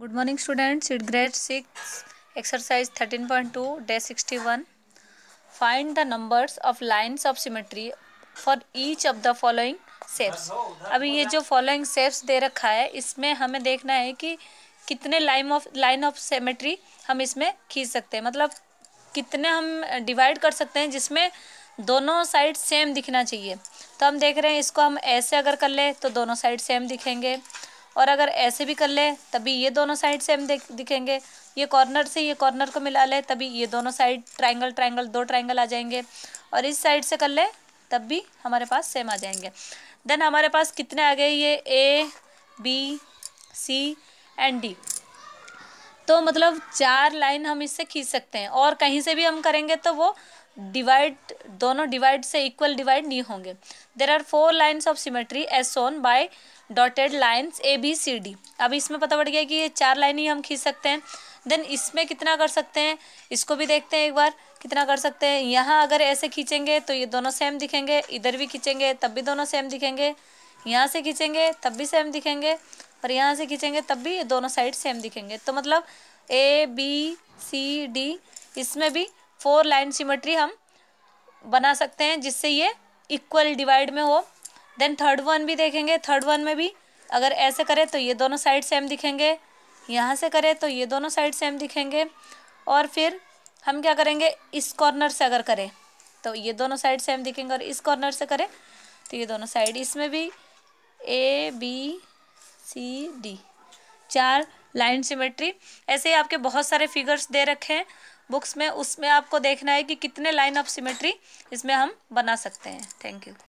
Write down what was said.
good morning students it grade six exercise thirteen point two day sixty one find the numbers of lines of symmetry for each of the following shapes अभी ये जो following ceps दे रखा है इसमें हमें देखना है कि कितने line of line of symmetry हम इसमें खींच सकते हैं मतलब कितने हम डिवाइड कर सकते हैं जिसमें दोनों साइड सेम दिखना चाहिए तो हम देख रहे हैं इसको हम ऐसे अगर कर ले तो दोनों साइड सेम दिखेंगे और अगर ऐसे भी कर ले तभी ये दोनों साइड सेम दिखेंगे ये कॉर्नर से ये कॉर्नर को मिला ले तभी ये दोनों साइड ट्राइंगल ट्राइंगल दो ट्राइंगल आ जाएंगे और इस साइड से कर ले तब भी हमारे पास सेम आ जाएंगे देन हमारे पास कितने आ गए ये A B C and D तो मतलब चार लाइन हम इससे खींच सकते हैं और कहीं से भी हम करेंगे तो वो डिवाइड दोनों डिवाइड से इक्वल डिवाइड नहीं होंगे there are four lines of symmetry as shown by dotted lines A B C D अब इसमें पता पड़ गया कि ये चार लाइन ही हम खींच सकते हैं देन इसमें कितना कर सकते हैं इसको भी देखते हैं एक बार कितना कर सकते हैं यहाँ अगर ऐसे खींचेंगे तो ये दोनों सेम दिखेंगे इधर भी खींचेंगे तब भी दोनों सेम दिखेंगे यहाँ से खींचेंगे तब भी सेम दिखेंगे और यहाँ से खींचेंगे तब भी दोनों साइड सेम दिखेंगे तो मतलब ए बी सी डी इसमें भी फोर लाइन सिमेट्री हम बना सकते हैं जिससे ये इक्वल डिवाइड में हो देन थर्ड वन भी देखेंगे थर्ड वन में भी अगर ऐसे करें तो ये दोनों साइड सेम दिखेंगे यहाँ से करें तो ये दोनों साइड सेम दिखेंगे और फिर हम क्या करेंगे इस कॉर्नर से अगर करें तो ये दोनों साइड सेम दिखेंगे और इस कॉर्नर से करें तो ये दोनों साइड इसमें भी ए बी सी डी चार लाइन सिमेट्री ऐसे ही आपके बहुत सारे फिगर्स दे रखे हैं बुक्स में उसमें आपको देखना है कि कितने लाइन ऑफ सिमेट्री इसमें हम बना सकते हैं थैंक यू